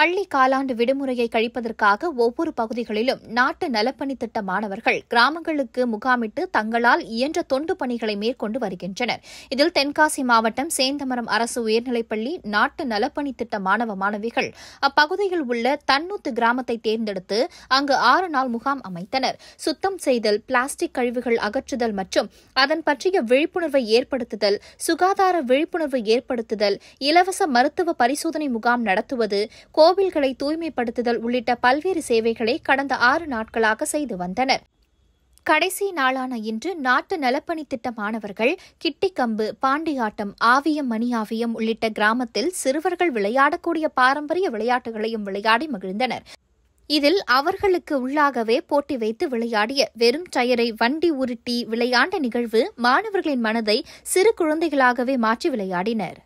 பள்ளி காலாண்டு விடுமுறையை கழிப்பதற்காக ஒவ்வொரு பகுதிகளிலும் நாட்டு நலப்பணி திட்ட மாணவர்கள் கிராமங்களுக்கு முகாமிட்டு தங்களால் இயன்ற தொண்டு பணிகளை மேற்கொண்டு வருகின்றனர் இதில் தென்காசி மாவட்டம் சேந்தமரம் அரசு உயர்நிலைப்பள்ளி நாட்டு நலப்பணி திட்ட மாணவ மாணவிகள் அப்பகுதியில் உள்ள தன்னூத்து கிராமத்தை தேர்ந்தெடுத்து அங்கு ஆறு நாள் முகாம் அமைத்தனர் சுத்தம் செய்தல் பிளாஸ்டிக் கழிவுகள் அகற்றுதல் மற்றும் அதன் பற்றிய விழிப்புணர்வை ஏற்படுத்துதல் சுகாதார விழிப்புணர்வு ஏற்படுத்துதல் இலவச மருத்துவ பரிசோதனை முகாம் நடத்துவது கோ கோவில்களை தூய்மைப்படுத்துதல் உள்ளிட்ட பல்வேறு சேவைகளை கடந்த ஆறு நாட்களாக செய்து வந்தனர் கடைசி நாளான இன்று நாட்டு நலப்பணித் திட்ட மாணவர்கள் கிட்டிக்கம்பு பாண்டியாட்டம் ஆவியம் மணியாவியம் உள்ளிட்ட கிராமத்தில் சிறுவர்கள் விளையாடக்கூடிய பாரம்பரிய விளையாட்டுகளையும் விளையாடி மகிழ்ந்தனர் இதில் அவர்களுக்கு உள்ளாகவே போட்டி வைத்து விளையாடிய வெறும் டயரை வண்டி உருட்டி விளையாண்ட நிகழ்வு மாணவர்களின் மனதை சிறு குழந்தைகளாகவே மாற்றி விளையாடினர்